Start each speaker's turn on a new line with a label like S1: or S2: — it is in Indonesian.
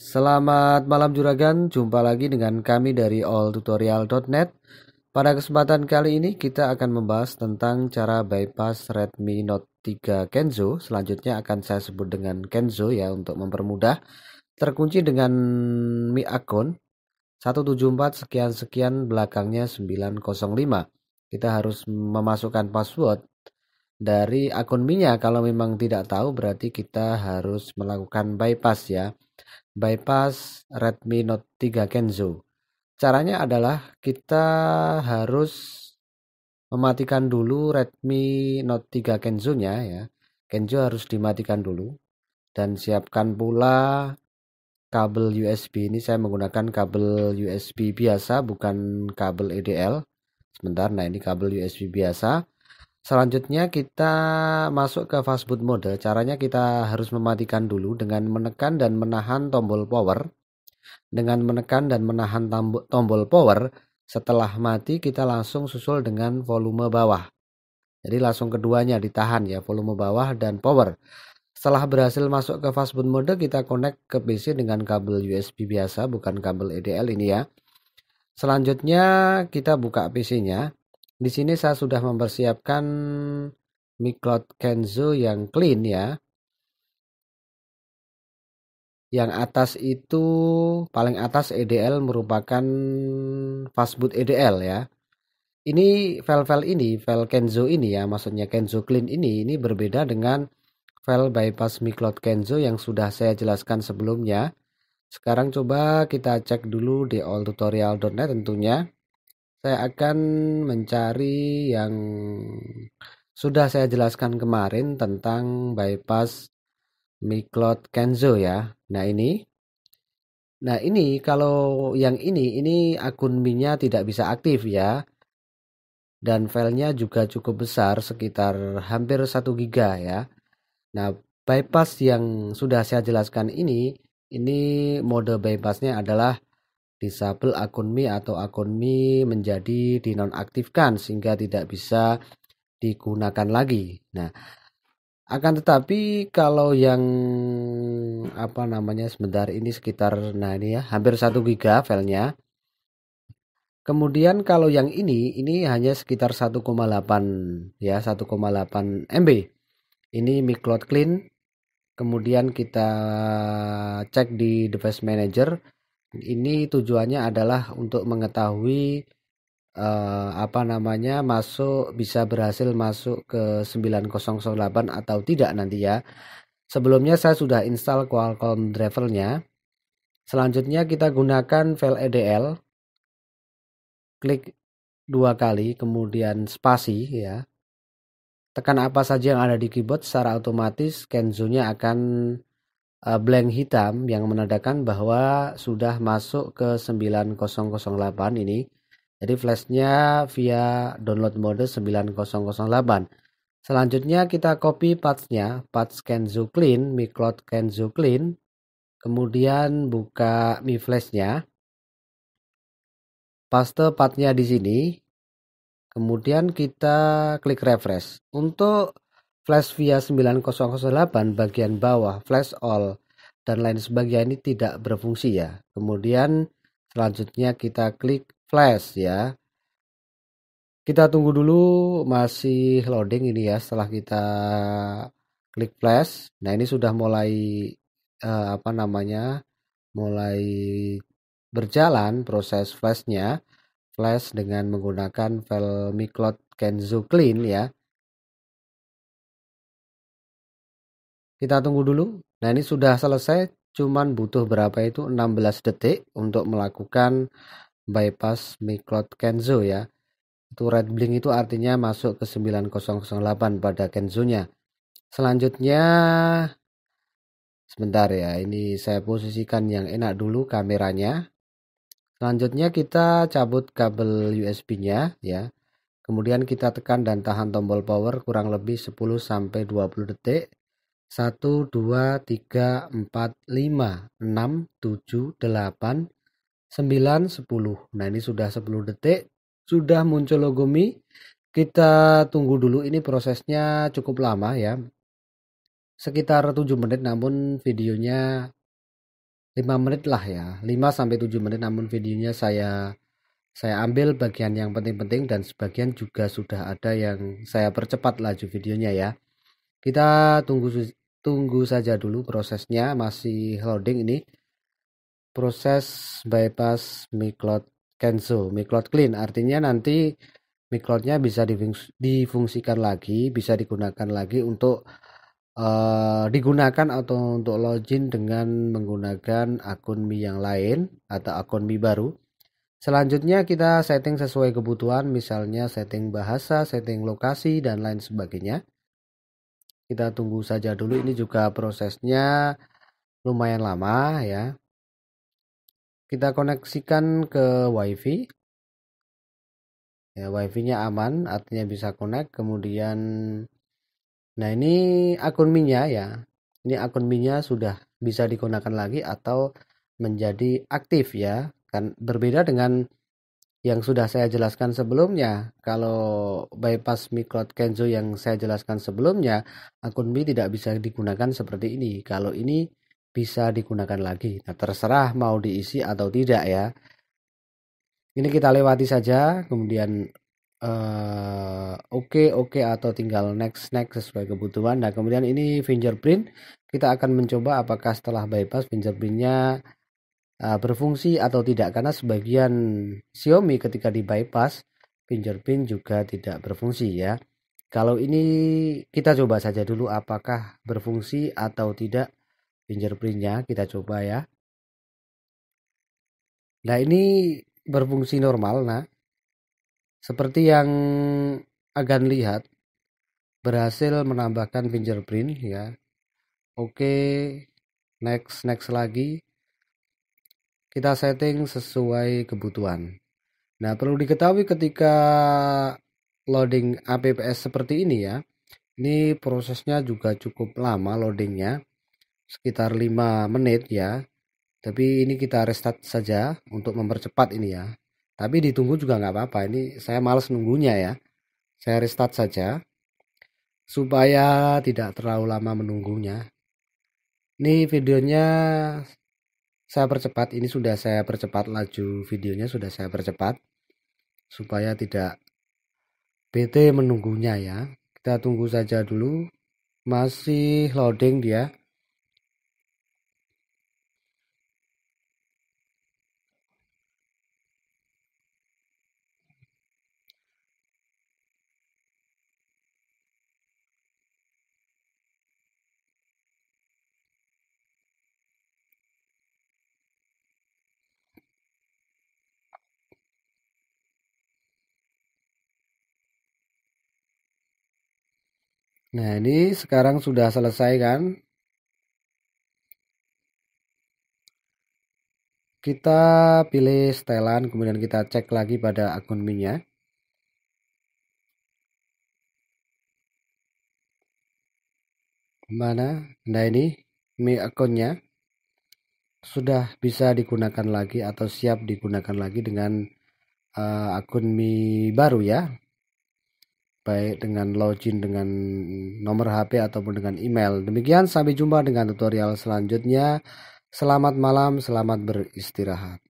S1: Selamat malam juragan, jumpa lagi dengan kami dari alltutorial.net. Pada kesempatan kali ini kita akan membahas tentang cara bypass Redmi Note 3 Kenzo. Selanjutnya akan saya sebut dengan Kenzo ya untuk mempermudah. Terkunci dengan Mi akun 174 sekian sekian belakangnya 905. Kita harus memasukkan password dari akun Mi-nya. Kalau memang tidak tahu berarti kita harus melakukan bypass ya bypass Redmi Note 3 Kenzo. Caranya adalah kita harus mematikan dulu Redmi Note 3 Kenzo-nya ya. Kenzo harus dimatikan dulu dan siapkan pula kabel USB ini saya menggunakan kabel USB biasa bukan kabel EDL sebentar nah ini kabel USB biasa Selanjutnya kita masuk ke fastboot mode. Caranya kita harus mematikan dulu dengan menekan dan menahan tombol power. Dengan menekan dan menahan tombol power, setelah mati kita langsung susul dengan volume bawah. Jadi langsung keduanya ditahan ya, volume bawah dan power. Setelah berhasil masuk ke fastboot mode, kita connect ke PC dengan kabel USB biasa, bukan kabel EDL ini ya. Selanjutnya kita buka PC-nya. Di sini saya sudah mempersiapkan miklot Kenzo yang clean ya. Yang atas itu paling atas EDL merupakan fastboot EDL ya. Ini file-file ini, file Kenzo ini ya, maksudnya Kenzo clean ini ini berbeda dengan file bypass miklot Kenzo yang sudah saya jelaskan sebelumnya. Sekarang coba kita cek dulu di alltutorial.net tentunya saya akan mencari yang sudah saya jelaskan kemarin tentang bypass Miklot Kenzo ya. Nah ini, nah ini kalau yang ini ini akun minnya tidak bisa aktif ya. Dan filenya juga cukup besar sekitar hampir 1 giga ya. Nah bypass yang sudah saya jelaskan ini, ini mode bypassnya adalah disable akun Mi atau akun Mi menjadi dinonaktifkan sehingga tidak bisa digunakan lagi. Nah, akan tetapi kalau yang apa namanya sebentar ini sekitar nah ini ya hampir 1 giga filenya. Kemudian kalau yang ini ini hanya sekitar 1,8 ya 1,8 MB. Ini Mi Cloud Clean. Kemudian kita cek di device manager ini tujuannya adalah untuk mengetahui eh, apa namanya masuk bisa berhasil masuk ke 9008 atau tidak nanti ya. Sebelumnya saya sudah install Qualcomm drivernya. Selanjutnya kita gunakan file EDL. Klik dua kali kemudian spasi ya. Tekan apa saja yang ada di keyboard secara otomatis Kenzo-nya akan Eh, blank hitam yang menandakan bahwa sudah masuk ke 9008 ini. Jadi flashnya via download mode 9008. Selanjutnya kita copy patchnya, patch Kenzo Clean, Mi Cloud Kenzo Clean. Kemudian buka Mi Flashnya. Paste patchnya di sini. Kemudian kita klik refresh. Untuk flash via 9008 bagian bawah, flash all, dan lain sebagainya ini tidak berfungsi ya. Kemudian selanjutnya kita klik flash ya. Kita tunggu dulu masih loading ini ya setelah kita klik flash. Nah, ini sudah mulai eh, apa namanya? mulai berjalan proses flashnya flash dengan menggunakan file micload Kenzo Clean ya Kita tunggu dulu. Nah, ini sudah selesai, cuman butuh berapa itu 16 detik untuk melakukan bypass miCloud Kenzo ya. Itu red blink itu artinya masuk ke 9008 pada Kenzo-nya. Selanjutnya sebentar ya, ini saya posisikan yang enak dulu kameranya. Selanjutnya kita cabut kabel USB-nya ya. Kemudian kita tekan dan tahan tombol power kurang lebih 10 sampai 20 detik. 1 2 3 4 5 6 7 8 9 10. nah ini sudah 10 detik sudah muncul logo Mi kita tunggu dulu ini prosesnya cukup lama ya sekitar 7 menit namun videonya 5 menit lah ya 5 sampai 7 menit namun videonya saya saya ambil bagian yang penting-penting dan sebagian juga sudah ada yang saya percepat laju videonya ya kita tunggu tunggu saja dulu prosesnya masih loading ini proses bypass miCloud cancel miCloud clean artinya nanti miCloudnya bisa difungsikan lagi bisa digunakan lagi untuk uh, digunakan atau untuk login dengan menggunakan akun Mi yang lain atau akun Mi baru Selanjutnya kita setting sesuai kebutuhan misalnya setting bahasa, setting lokasi dan lain sebagainya kita tunggu saja dulu ini juga prosesnya lumayan lama ya kita koneksikan ke wifi ya wifi nya aman artinya bisa connect kemudian nah ini akun minya ya ini akun minya sudah bisa digunakan lagi atau menjadi aktif ya kan berbeda dengan yang sudah saya jelaskan sebelumnya, kalau bypass mikrot Kenzo yang saya jelaskan sebelumnya, akun B tidak bisa digunakan seperti ini. Kalau ini bisa digunakan lagi. Nah, terserah mau diisi atau tidak ya. Ini kita lewati saja, kemudian uh, oke okay, oke okay, atau tinggal next next sesuai kebutuhan. Nah, kemudian ini fingerprint, kita akan mencoba apakah setelah bypass fingerprintnya Eh, berfungsi atau tidak karena sebagian Xiaomi ketika di bypass pin juga tidak berfungsi ya. Kalau ini kita coba saja dulu apakah berfungsi atau tidak fingerprintnya kita coba ya. Nah ini berfungsi normal nah seperti yang akan lihat berhasil menambahkan fingerprint ya. Oke next next lagi kita setting sesuai kebutuhan. Nah, perlu diketahui ketika loading APPS seperti ini ya. Ini prosesnya juga cukup lama loadingnya. Sekitar 5 menit ya. Tapi ini kita restart saja untuk mempercepat ini ya. Tapi ditunggu juga nggak apa-apa. Ini saya males nunggunya ya. Saya restart saja. Supaya tidak terlalu lama menunggunya. Ini videonya saya percepat ini sudah saya percepat laju videonya sudah saya percepat supaya tidak BT menunggunya ya kita tunggu saja dulu masih loading dia Nah, ini sekarang sudah selesai kan? Kita pilih setelan, kemudian kita cek lagi pada akun minyak. Mana? Nah, ini mi akunnya sudah bisa digunakan lagi atau siap digunakan lagi dengan uh, akun mi baru ya baik dengan login dengan nomor HP ataupun dengan email. Demikian sampai jumpa dengan tutorial selanjutnya. Selamat malam, selamat beristirahat.